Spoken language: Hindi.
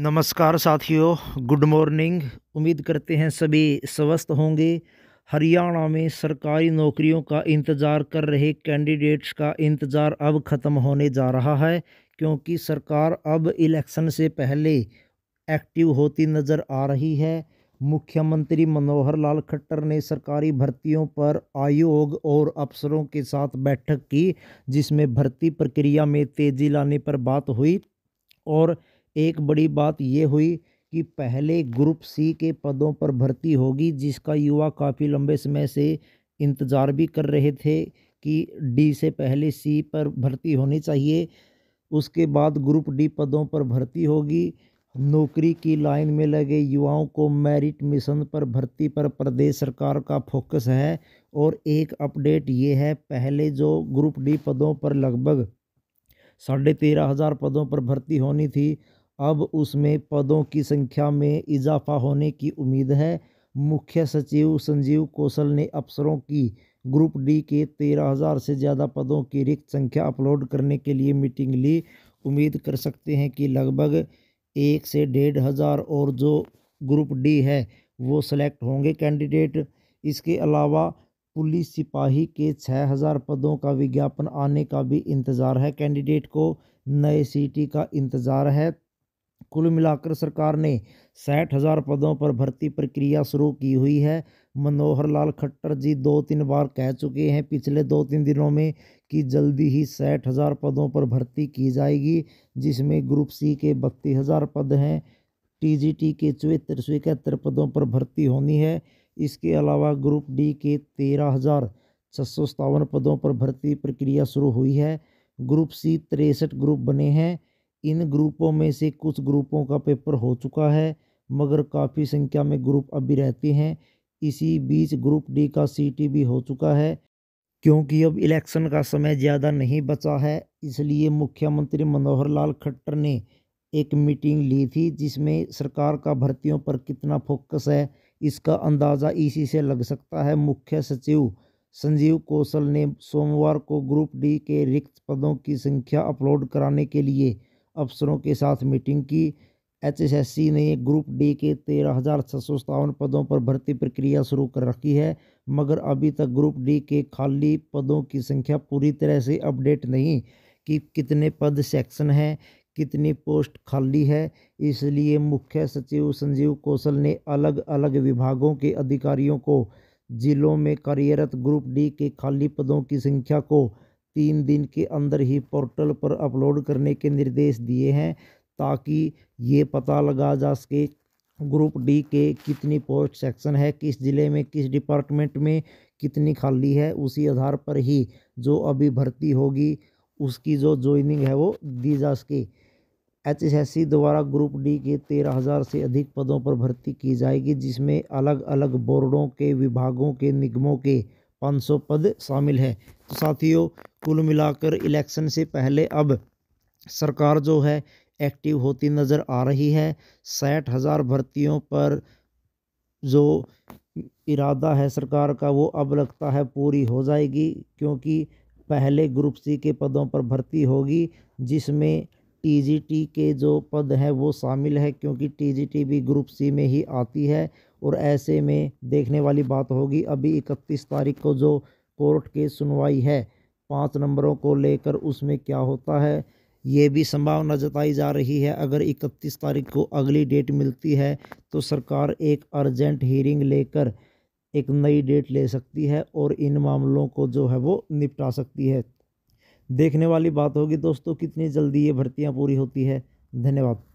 नमस्कार साथियों गुड मॉर्निंग उम्मीद करते हैं सभी स्वस्थ होंगे हरियाणा में सरकारी नौकरियों का इंतज़ार कर रहे कैंडिडेट्स का इंतज़ार अब ख़त्म होने जा रहा है क्योंकि सरकार अब इलेक्शन से पहले एक्टिव होती नज़र आ रही है मुख्यमंत्री मनोहर लाल खट्टर ने सरकारी भर्तियों पर आयोग और अफसरों के साथ बैठक की जिसमें भर्ती प्रक्रिया में तेज़ी लाने पर बात हुई और एक बड़ी बात ये हुई कि पहले ग्रुप सी के पदों पर भर्ती होगी जिसका युवा काफ़ी लंबे समय से इंतज़ार भी कर रहे थे कि डी से पहले सी पर भर्ती होनी चाहिए उसके बाद ग्रुप डी पदों पर भर्ती होगी नौकरी की लाइन में लगे युवाओं को मेरिट मिशन पर भर्ती पर प्रदेश सरकार का फोकस है और एक अपडेट ये है पहले जो ग्रुप डी पदों पर लगभग साढ़े तेरह हज़ार पदों पर भर्ती होनी थी अब उसमें पदों की संख्या में इजाफा होने की उम्मीद है मुख्य सचिव संजीव कौशल ने अफसरों की ग्रुप डी के तेरह हज़ार से ज़्यादा पदों की रिक्त संख्या अपलोड करने के लिए मीटिंग ली उम्मीद कर सकते हैं कि लगभग एक से डेढ़ हज़ार और जो ग्रुप डी है वो सेलेक्ट होंगे कैंडिडेट इसके अलावा पुलिस सिपाही के छः हज़ार पदों का विज्ञापन आने का भी इंतज़ार है कैंडिडेट को नए सीटी का इंतज़ार है कुल मिलाकर सरकार ने साठ हजार पदों पर भर्ती प्रक्रिया शुरू की हुई है मनोहर लाल खट्टर जी दो तीन बार कह चुके हैं पिछले दो तीन दिनों में कि जल्दी ही साठ हज़ार पदों पर भर्ती की जाएगी जिसमें ग्रुप सी के बत्तीस हज़ार पद हैं टीजीटी के चौहत्तर सौ इकहत्तर पदों पर भर्ती होनी है इसके अलावा ग्रुप डी के तेरह हज़ार छः सौ सत्तावन पदों पर भर्ती प्रक्रिया शुरू हुई है ग्रुप सी तिरसठ ग्रुप बने हैं इन ग्रुपों में से कुछ ग्रुपों का पेपर हो चुका है मगर काफ़ी संख्या में ग्रुप अभी रहते हैं इसी बीच ग्रुप डी का सीटी भी हो चुका है क्योंकि अब इलेक्शन का समय ज़्यादा नहीं बचा है इसलिए मुख्यमंत्री मनोहर लाल खट्टर ने एक मीटिंग ली थी जिसमें सरकार का भर्तियों पर कितना फोकस है इसका अंदाज़ा इसी से लग सकता है मुख्य सचिव संजीव कौशल ने सोमवार को ग्रुप डी के रिक्त पदों की संख्या अपलोड कराने के लिए अफसरों के साथ मीटिंग की एचएसएससी ने ग्रुप डी के तेरह हज़ार छः सौ सत्तावन पदों पर भर्ती प्रक्रिया शुरू कर रखी है मगर अभी तक ग्रुप डी के खाली पदों की संख्या पूरी तरह से अपडेट नहीं कि कितने पद सेक्शन हैं कितनी पोस्ट खाली है इसलिए मुख्य सचिव संजीव कौशल ने अलग अलग विभागों के अधिकारियों को जिलों में कार्यरत ग्रुप डी के खाली पदों की संख्या को तीन दिन के अंदर ही पोर्टल पर अपलोड करने के निर्देश दिए हैं ताकि ये पता लगा जा सके ग्रुप डी के कितनी पोस्ट सेक्शन है किस ज़िले में किस डिपार्टमेंट में कितनी खाली है उसी आधार पर ही जो अभी भर्ती होगी उसकी जो ज्वाइनिंग है वो दी जा सके एच एस एस सी द्वारा ग्रुप डी के तेरह हज़ार से अधिक पदों पर भर्ती की जाएगी जिसमें अलग अलग बोर्डों के विभागों के निगमों के 500 पद शामिल है तो साथियों कुल मिलाकर इलेक्शन से पहले अब सरकार जो है एक्टिव होती नज़र आ रही है साठ हज़ार भर्तियों पर जो इरादा है सरकार का वो अब लगता है पूरी हो जाएगी क्योंकि पहले ग्रुप सी के पदों पर भर्ती होगी जिसमें टीजीटी के जो पद हैं वो शामिल है क्योंकि टीजीटी भी ग्रुप सी में ही आती है और ऐसे में देखने वाली बात होगी अभी इकतीस तारीख को जो कोर्ट केस सुनवाई है पाँच नंबरों को लेकर उसमें क्या होता है ये भी संभावना जताई जा रही है अगर इकतीस तारीख को अगली डेट मिलती है तो सरकार एक अर्जेंट हियरिंग लेकर एक नई डेट ले सकती है और इन मामलों को जो है वो निपटा सकती है देखने वाली बात होगी दोस्तों कितनी जल्दी ये भर्तियाँ पूरी होती है धन्यवाद